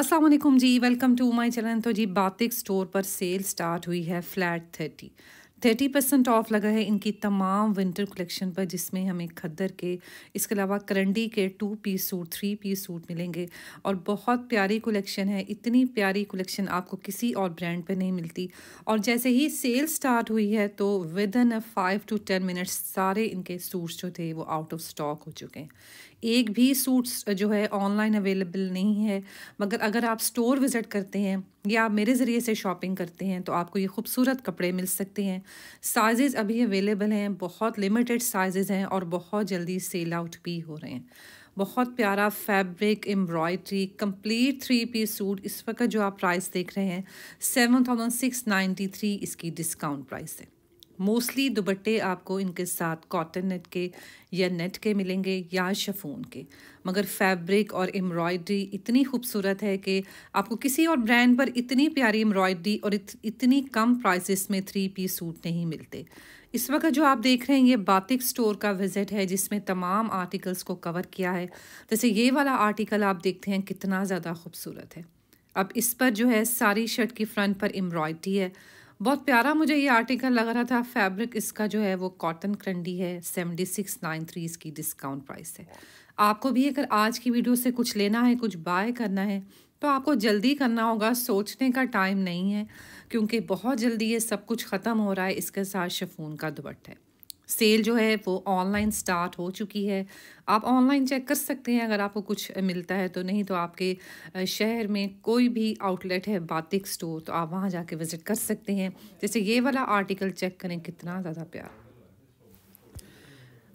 Aslam ji welcome to my channel तो जी Batik store पर सेल स्टार्ट हुई है flat thirty thirty percent off लगा है इनकी तमाम विंटर कलेक्शन पर जिसमें हमें खद्दर के इसके अलावा करंडी के two piece suit three piece suit मिलेंगे और बहुत प्यारी कलेक्शन है इतनी प्यारी कलेक्शन आपको किसी और ब्रांड पर नहीं मिलती और जैसे ही सेल स्टार्ट हुई है तो within five to ten minutes सारे इनके सूट्स जो थे वो आउट ऑफ स्टॉक हो चुके हैं एक भी सूट्स जो है ऑनलाइन अवेलेबल नहीं है मगर अगर आप स्टोर विज़िट करते हैं या आप मेरे ज़रिए से शॉपिंग करते हैं तो आपको ये खूबसूरत कपड़े मिल सकते हैं साइज़ अभी अवेलेबल हैं बहुत लिमिटेड साइज़ हैं और बहुत जल्दी सेल आउट भी हो रहे हैं बहुत प्यारा fabric embroidery complete three piece suit इस वक्त जो आप प्राइस देख रहे हैं seven thousand six ninety three इसकी डिस्काउंट प्राइस है मोस्टली दुबट्टे आपको इनके साथ कॉटन नेट के या नेट के मिलेंगे या शफून के मगर फैब्रिक और एम्ब्रॉयडरी इतनी खूबसूरत है कि आपको किसी और ब्रांड पर इतनी प्यारी एम्ब्रॉयडरी और इत, इतनी कम प्राइसेस में थ्री पी सूट नहीं मिलते इस वक्त जो आप देख रहे हैं ये बातिक स्टोर का विजिट है जिसमें तमाम आर्टिकल्स को कवर किया है जैसे ये वाला आर्टिकल आप देखते हैं कितना ज़्यादा खूबसूरत है अब इस पर जो है सारी शर्ट की फ्रंट पर एम्ब्रॉयडरी है बहुत प्यारा मुझे ये आर्टिकल लग रहा था फैब्रिक इसका जो है वो कॉटन क्रंडी है सेवेंटी सिक्स नाइन थ्री इसकी डिस्काउंट प्राइस है आपको भी अगर आज की वीडियो से कुछ लेना है कुछ बाय करना है तो आपको जल्दी करना होगा सोचने का टाइम नहीं है क्योंकि बहुत जल्दी ये सब कुछ ख़त्म हो रहा है इसके साथ शफून का दुपट्टा है सेल जो है वो ऑनलाइन स्टार्ट हो चुकी है आप ऑनलाइन चेक कर सकते हैं अगर आपको कुछ मिलता है तो नहीं तो आपके शहर में कोई भी आउटलेट है बातिक स्टोर तो आप वहाँ जाके विज़िट कर सकते हैं जैसे ये वाला आर्टिकल चेक करें कितना ज़्यादा प्यारा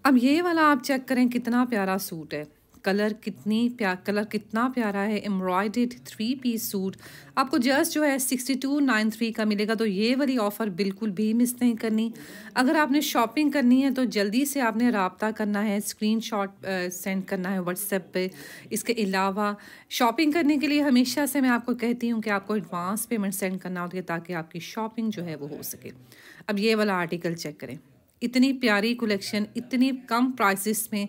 अब ये वाला आप चेक करें कितना प्यारा सूट है कलर कितनी प्या कलर कितना प्यारा है एम्ब्रॉयड थ्री पीस सूट आपको जस्ट जो है सिक्सटी टू नाइन थ्री का मिलेगा तो ये वाली ऑफ़र बिल्कुल भी मिस नहीं करनी अगर आपने शॉपिंग करनी है तो जल्दी से आपने रबता करना है स्क्रीन शॉट सेंड करना है व्हाट्सएप पे इसके अलावा शॉपिंग करने के लिए हमेशा से मैं आपको कहती हूँ कि आपको एडवांस पेमेंट सेंड करना होती है ताकि आपकी शॉपिंग जो है वो हो सके अब ये वाला आर्टिकल चेक करें इतनी प्यारी कलेक्शन इतनी कम प्राइसेस में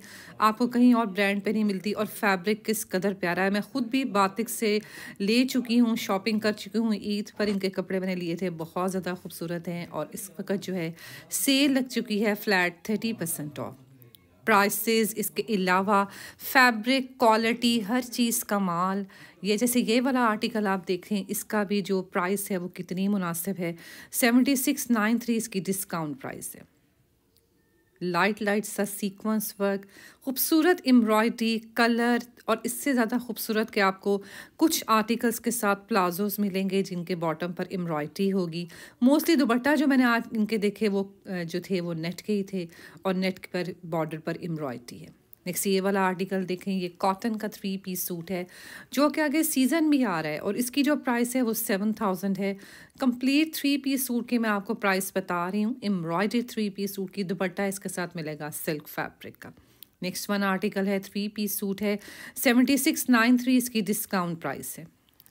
आपको कहीं और ब्रांड पे नहीं मिलती और फैब्रिक किस कदर प्यारा है मैं ख़ुद भी बातिक से ले चुकी हूँ शॉपिंग कर चुकी हूँ ईद पर इनके कपड़े मैंने लिए थे बहुत ज़्यादा खूबसूरत हैं और इस वक्त जो है सेल लग चुकी है flat thirty percent off prices इसके अलावा फैब्रिक क्वालिटी हर चीज़ का माल ये जैसे ये वाला आर्टिकल आप देखें इसका भी जो प्राइस है वो कितनी मुनासिब है सेवेंटी सिक्स नाइन थ्री इसकी डिस्काउंट प्राइस है लाइट लाइट सा सीक्वेंस वर्क खूबसूरत एम्ब्रॉयडरी कलर और इससे ज़्यादा खूबसूरत के आपको कुछ आर्टिकल्स के साथ प्लाजोज मिलेंगे जिनके बॉटम पर एम्ब्रॉयडरी होगी मोस्टली दुपट्टा जो मैंने आज इनके देखे वो जो थे वो नेट के ही थे और नेट पर बॉर्डर पर एम्ब्रॉयडरी है नेक्स्ट ये वाला आर्टिकल देखें ये कॉटन का थ्री पीस सूट है जो कि आगे सीज़न भी आ रहा है और इसकी जो प्राइस है वो सेवन थाउजेंड है कंप्लीट थ्री पीस सूट की मैं आपको प्राइस बता रही हूँ एम्ब्रॉयडरी थ्री पीस सूट की दुपट्टा इसके साथ मिलेगा सिल्क फैब्रिक का नेक्स्ट वन आर्टिकल है थ्री पीस सूट है सेवेंटी सिक्स नाइन थ्री इसकी डिस्काउंट प्राइस है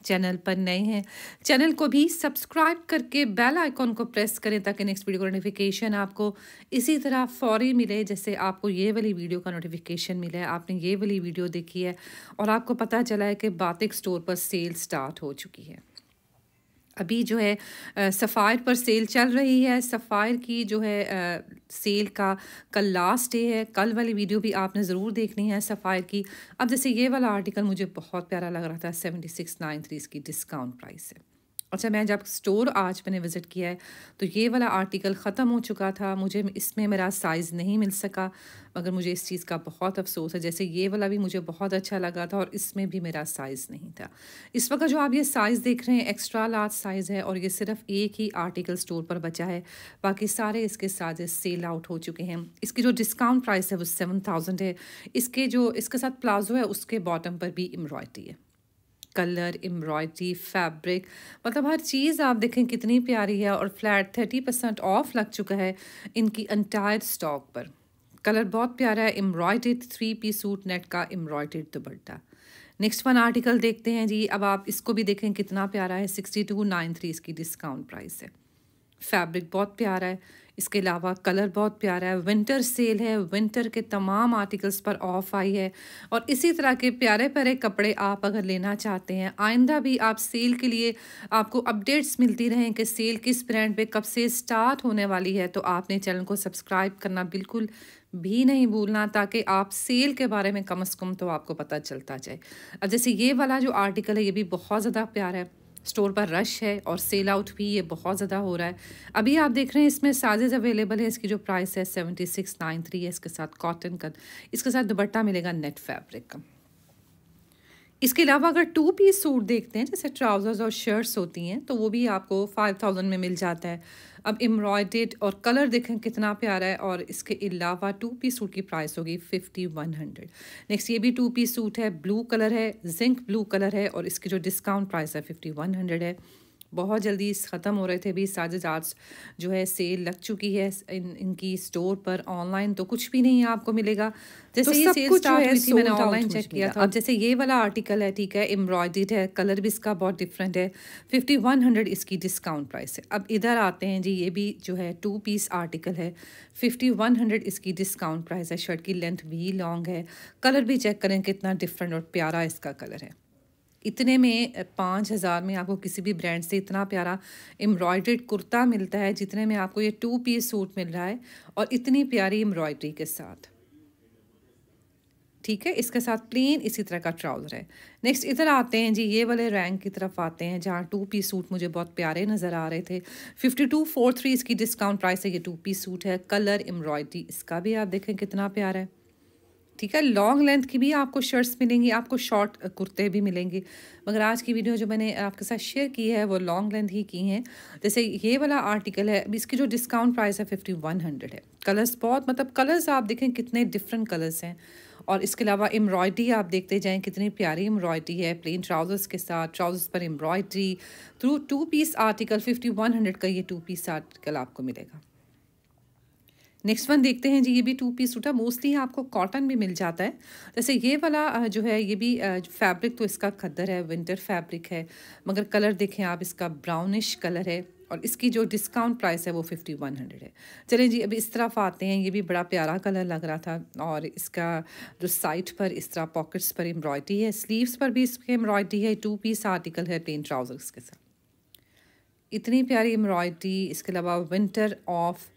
चैनल पर नए हैं चैनल को भी सब्सक्राइब करके बेल आइकॉन को प्रेस करें ताकि नेक्स्ट वीडियो का नोटिफिकेशन आपको इसी तरह फौरी मिले जैसे आपको ये वाली वीडियो का नोटिफिकेशन मिला है आपने ये वाली वीडियो देखी है और आपको पता चला है कि बातिक स्टोर पर सेल स्टार्ट हो चुकी है अभी जो है सफ़ायर पर सेल चल रही है सफ़ायर की जो है आ, सेल का कल लास्ट डे है कल वाली वीडियो भी आपने ज़रूर देखनी है सफ़ायर की अब जैसे ये वाला आर्टिकल मुझे बहुत प्यारा लग रहा था सेवेंटी सिक्स नाइन थ्री इसकी डिस्काउंट प्राइस है अच्छा मैं जब स्टोर आज मैंने विज़िट किया है तो ये वाला आर्टिकल ख़त्म हो चुका था मुझे इसमें मेरा साइज़ नहीं मिल सका मगर मुझे इस चीज़ का बहुत अफसोस है जैसे ये वाला भी मुझे बहुत अच्छा लगा था और इसमें भी मेरा साइज़ नहीं था इस वक्त जो आप ये साइज़ देख रहे हैं एक्स्ट्रा लार्ज साइज़ है और ये सिर्फ एक ही आर्टिकल स्टोर पर बचा है बाकी सारे इसके साइजेस सेल आउट हो चुके हैं इसकी जो डिस्काउंट प्राइस है वो सेवन थाउजेंड है इसके जो इसके साथ प्लाजो है उसके बॉटम पर भी एम्ब्रॉयडरी है कलर एम्ब्रॉयडरी फैब्रिक मतलब हर चीज़ आप देखें कितनी प्यारी है और फ्लैट थर्टी परसेंट ऑफ लग चुका है इनकी अंटायर स्टॉक पर कलर बहुत प्यारा है embroidered three P suit net का एम्ब्रॉयडेड दुपट्टा नेक्स्ट वन आर्टिकल देखते हैं जी अब आप इसको भी देखें कितना प्यारा है सिक्सटी टू नाइन थ्री इसकी डिस्काउंट प्राइस है फैब्रिक बहुत प्यारा है इसके अलावा कलर बहुत प्यारा है विंटर सेल है विंटर के तमाम आर्टिकल्स पर ऑफ आई है और इसी तरह के प्यारे प्यारे कपड़े आप अगर लेना चाहते हैं आइंदा भी आप सेल के लिए आपको अपडेट्स मिलती रहें कि सेल किस ब्रांड पे कब से स्टार्ट होने वाली है तो आपने चैनल को सब्सक्राइब करना बिल्कुल भी नहीं भूलना ताकि आप सेल के बारे में कम अज़ कम तो आपको पता चलता जाए अब जैसे ये वाला जो आर्टिकल है ये भी बहुत ज़्यादा प्यारा है स्टोर पर रश है और सेल आउट भी ये बहुत ज़्यादा हो रहा है अभी आप देख रहे हैं इसमें साजेज अवेलेबल है इसकी जो प्राइस है सेवेंटी सिक्स नाइन थ्री है इसके साथ कॉटन का इसके साथ दुपट्टा मिलेगा नेट फैब्रिक का इसके अलावा अगर टू पीस सूट देखते हैं जैसे ट्राउज़र्स और शर्ट्स होती हैं तो वो भी आपको फाइव थाउजेंड में मिल जाता है अब एम्ब्रॉयडेड और कलर देखें कितना प्यारा है और इसके अलावा टू पीस सूट की प्राइस होगी फिफ्टी वन हंड्रेड नेक्स्ट ये भी टू पीस सूट है ब्लू कलर है जिंक ब्लू कलर है और इसकी जो डिस्काउंट प्राइस है फिफ्टी वन हंड्रेड है बहुत जल्दी ख़त्म हो रहे थे अभी साजिद जाज जो है सेल लग चुकी है इन इनकी स्टोर पर ऑनलाइन तो कुछ भी नहीं आपको मिलेगा तो जैसे तो ये सेल स्टार्ट थी मैंने ऑनलाइन चेक किया था अब जैसे ये वाला आर्टिकल है ठीक है एम्ब्रॉयड है कलर भी इसका बहुत डिफरेंट है फिफ्टी वन हंड्रेड इसकी डिस्काउंट प्राइस है अब इधर आते हैं जी ये भी जो है टू पीस आर्टिकल है फिफ्टी वन हंड्रेड इसकी डिस्काउंट प्राइस है शर्ट की लेंथ भी लॉन्ग है कलर भी चेक करें कितना डिफरेंट और प्यारा इसका कलर है इतने में पाँच हज़ार में आपको किसी भी ब्रांड से इतना प्यारा एम्ब्रॉयड्रेड कुर्ता मिलता है जितने में आपको ये टू पीस सूट मिल रहा है और इतनी प्यारी एम्ब्रॉयड्री के साथ ठीक है इसके साथ प्लेन इसी तरह का ट्राउज़र है नेक्स्ट इधर आते हैं जी ये वाले रैंक की तरफ आते हैं जहाँ टू पी सूट मुझे बहुत प्यारे नज़र आ रहे थे फिफ्टी टू फोर थ्री इसकी डिस्काउंट प्राइस है ये टू पी सूट है कलर एम्ब्रॉयड्री इसका भी आप देखें कितना प्यारा है ठीक है लॉन्ग लेंथ की भी आपको शर्ट्स मिलेंगी आपको शॉर्ट कुर्ते भी मिलेंगे मगर आज की वीडियो जो मैंने आपके साथ शेयर की है वो लॉन्ग लेंथ ही की हैं जैसे ये वाला आर्टिकल है इसकी जो डिस्काउंट प्राइस है फिफ्टी वन हंड्रेड है कलर्स बहुत मतलब कलर्स आप देखें कितने डिफरेंट कलर्स हैं और इसके अलावा एम्ब्रॉयडरी आप देखते जाएँ कितनी प्यारी एम्ब्रॉयडरी है प्लेन ट्राउज़र्स के साथ ट्राउज़र्स पर embroidery through two piece article fifty one hundred का ये टू पीस आर्टिकल आपको मिलेगा नेक्स्ट वन देखते हैं जी ये भी टू पीस सूट है मोस्टली आपको कॉटन भी मिल जाता है जैसे ये वाला जो है ये भी फैब्रिक तो इसका खद्दर है विंटर फैब्रिक है मगर कलर देखें आप इसका ब्राउनिश कलर है और इसकी जो डिस्काउंट प्राइस है वो फिफ्टी वन हंड्रेड है चलें जी अभी इस तरफ आते हैं ये भी बड़ा प्यारा कलर लग रहा था और इसका जो साइड पर इस तरह पॉकेट्स पर एम्ब्रॉयडरी है स्लीव्स पर भी इसकी एम्ब्रॉयडरी है टू पीस आर्टिकल है प्लेन ट्राउजर्स के साथ इतनी प्यारी एम्ब्रॉयडरी इसके अलावा विंटर ऑफ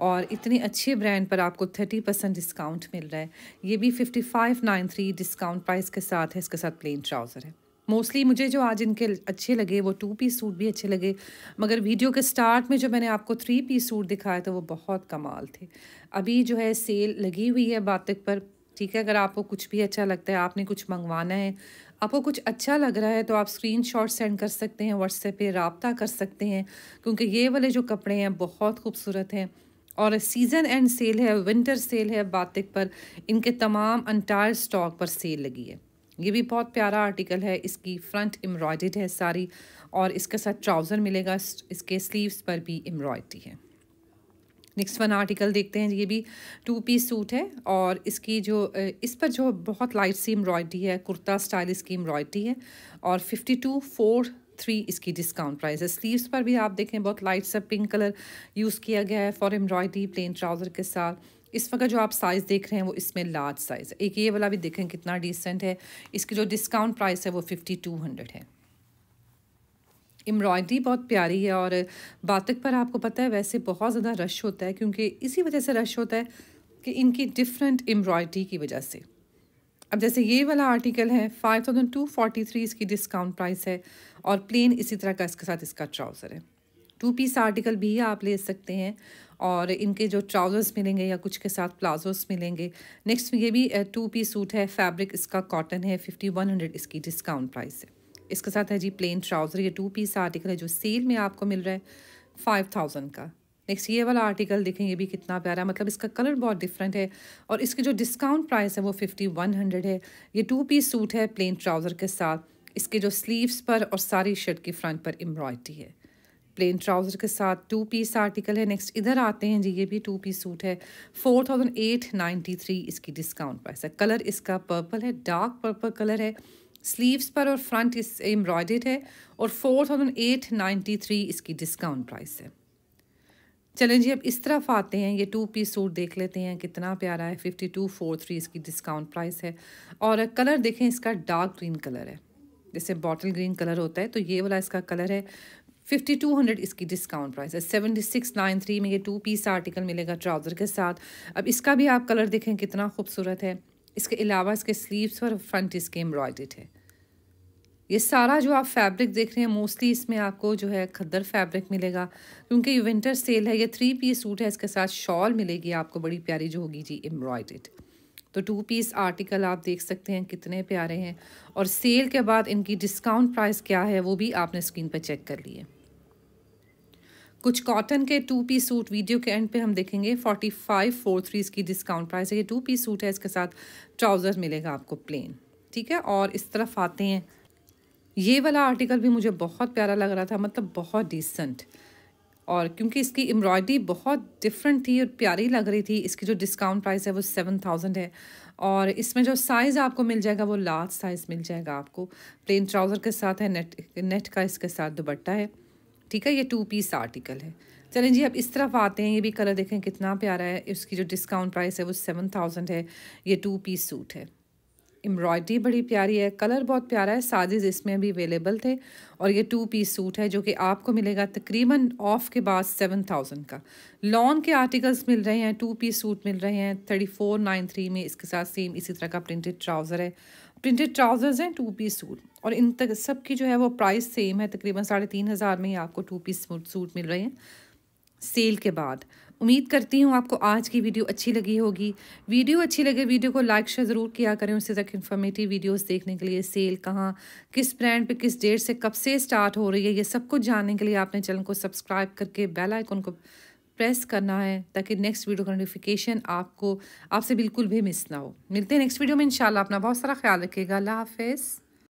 और इतने अच्छे ब्रांड पर आपको थर्टी परसेंट डिस्काउंट मिल रहा है ये भी fifty five nine three discount price के साथ है इसके साथ प्लेन ट्राउज़र है मोस्टली मुझे जो आज इनके अच्छे लगे वो टू पीस सूट भी अच्छे लगे मगर वीडियो के स्टार्ट में जो मैंने आपको थ्री पीस सूट दिखाया था वो बहुत कमाल थे अभी जो है सेल लगी हुई है बातक पर ठीक है अगर आपको कुछ भी अच्छा लगता है आपने कुछ मंगवाना है आपको कुछ अच्छा लग रहा है तो आप स्क्रीन शॉट सेंड कर सकते हैं व्हाट्सएप पे रबता कर सकते हैं क्योंकि ये वाले जो कपड़े हैं बहुत खूबसूरत हैं और सीज़न एंड सेल है विंटर सेल है बातिक पर इनके तमाम अंटायर स्टॉक पर सेल लगी है ये भी बहुत प्यारा आर्टिकल है इसकी फ्रंट एम्ब्रॉयड है सारी और इसके साथ ट्राउज़र मिलेगा इसके स्लीव्स पर भी एम्ब्रॉयड्री है नेक्स्ट वन आर्टिकल देखते हैं ये भी टू पीस सूट है और इसकी जो इस पर जो बहुत लाइट सी एम्ब्रॉयड्री है कुर्ता स्टाइल इसकी एम्ब्रॉयड्री है और फिफ्टी टू फोर थ्री इसकी डिस्काउंट प्राइस है स्लीव्स पर भी आप देखें बहुत लाइट सा पिंक कलर यूज़ किया गया है फॉर एम्ब्रॉयडरी प्लेन ट्राउज़र के साथ इस वक्त जो आप साइज़ देख रहे हैं वो इसमें लार्ज साइज़ है एक ये वाला भी देखें कितना डिसेंट है इसकी जो डिस्काउंट प्राइस है वो फिफ्टी टू हंड्रेड है एम्ब्रॉयडरी बहुत प्यारी है और बातक पर आपको पता है वैसे बहुत ज़्यादा रश होता है क्योंकि इसी वजह से रश होता है कि इनकी डिफरेंट एम्ब्रॉयडरी की वजह से अब जैसे ये वाला आर्टिकल है five thousand two forty three इसकी डिस्काउंट प्राइस है और प्लेन इसी तरह का इसके साथ इसका ट्राउज़र है टू पीस आर्टिकल भी आप ले सकते हैं और इनके जो ट्राउज़र्स मिलेंगे या कुछ के साथ प्लाजोस मिलेंगे नेक्स्ट ये भी टू पीस सूट है फैब्रिक इसका कॉटन है फिफ्टी वन हंड्रेड इसकी डिस्काउंट प्राइस है इसके साथ है जी प्लेन ट्राउज़र ये टू पीस आर्टिकल है जो सेल में आपको मिल रहा है फाइव थाउजेंड का नेक्स्ट ये वाला आर्टिकल देखें ये भी कितना प्यारा मतलब इसका कलर बहुत डिफरेंट है और इसकी जो डिस्काउंट प्राइस है वो फिफ्टी वन हंड्रेड है ये टू पीस सूट है प्लेन ट्राउज़र के साथ इसके जो स्लीव्स पर और सारी शर्ट की फ्रंट पर एम्ब्रॉयडरी है प्लेन ट्राउज़र के साथ टू पीस आर्टिकल है नेक्स्ट इधर आते हैं जी ये भी टू पीस सूट है four thousand eight ninety three इसकी डिस्काउंट प्राइस है कलर इसका पर्पल है डार्क पर्पल कलर है स्लीव्स पर और फ्रंट इस एम्ब्रॉयडेड है और four thousand eight ninety three इसकी डिस्काउंट प्राइस है चलें जी अब इस तरफ आते हैं ये टू पीस सूट देख लेते हैं कितना प्यारा है फिफ्टी टू फोर थ्री इसकी डिस्काउंट प्राइस है और कलर देखें इसका डार्क ग्रीन कलर है जैसे बॉटल ग्रीन कलर होता है तो ये वाला इसका कलर है फिफ्टी टू हंड्रेड इसकी डिस्काउंट प्राइस है सेवेंटी सिक्स नाइन थ्री में ये टू पीस आर्टिकल मिलेगा ट्राउज़र के साथ अब इसका भी आप कलर देखें कितना खूबसूरत है इसके अलावा इसके स्लीव्स और फ्रंट इसके एम्ब्रॉयड है ये सारा जो आप फैब्रिक देख रहे हैं मोस्टली इसमें आपको जो है खद्दर फैब्रिक मिलेगा क्योंकि ये विंटर सेल है ये थ्री पीस सूट है इसके साथ शॉल मिलेगी आपको बड़ी प्यारी जो होगी जी एम्ब्रॉयडेड तो टू पीस आर्टिकल आप देख सकते हैं कितने प्यारे हैं और सेल के बाद इनकी डिस्काउंट प्राइस क्या है वो भी आपने स्क्रीन पर चेक कर लिए कुछ कॉटन के टू पीस सूट वीडियो के एंड पे हम देखेंगे फोर्टी फाइव फोर थ्री इसकी डिस्काउंट प्राइस है ये टू पीस सूट है इसके साथ ट्राउज़र मिलेगा आपको प्लेन ठीक है और इस तरफ आते हैं ये वाला आर्टिकल भी मुझे बहुत प्यारा लग रहा था मतलब बहुत डिसेंट और क्योंकि इसकी एम्ब्रॉयडरी बहुत डिफरेंट थी और प्यारी लग रही थी इसकी जो डिस्काउंट प्राइस है वो सेवन थाउजेंड है और इसमें जो साइज़ आपको मिल जाएगा वो लार्ज साइज़ मिल जाएगा आपको प्लेन ट्राउज़र के साथ है नेट नेट का इसके साथ दुबट्टा है ठीक है ये टू पीस आर्टिकल है चलें जी अब इस तरफ आते हैं ये भी कलर देखें कितना प्यारा है इसकी जो डिस्काउंट प्राइस है वो सेवन थाउजेंड है ये टू पीस सूट है एम्ब्रॉयडरी बड़ी प्यारी है कलर बहुत प्यारा है साजिज़ इसमें भी अवेलेबल थे और ये टू पीस सूट है जो कि आपको मिलेगा तकरीबन ऑफ के बाद सेवन थाउजेंड का लॉन के आर्टिकल्स मिल रहे हैं टू पीस सूट मिल रहे हैं थर्टी फोर नाइन थ्री में इसके साथ सेम इसी तरह का प्रिंटेड ट्राउज़र है प्रिंटेड ट्राउज़र्स हैं टू पीस सूट और इन तक सब की जो है वो प्राइस सेम है तकरीबन साढ़े तीन हज़ार में ही आपको टू पीस सूट मिल रहे हैं सेल के बाद उम्मीद करती हूँ आपको आज की वीडियो अच्छी लगी होगी वीडियो अच्छी लगे वीडियो को लाइक शेयर ज़रूर किया करें उससे तक इन्फॉर्मेटिव वीडियोस देखने के लिए सेल कहाँ किस ब्रांड पे किस डेट से कब से स्टार्ट हो रही है ये सब कुछ जानने के लिए आपने चैनल को सब्सक्राइब करके बेल आइकन को प्रेस करना है ताकि नेक्स्ट वीडियो का नोटिफिकेशन आपको आपसे बिल्कुल भी मिस ना हो मिलते हैं नेक्स्ट वीडियो में इंशाल्लाह अपना बहुत सारा ख्याल रखिएगा अल्लाह हाफिज़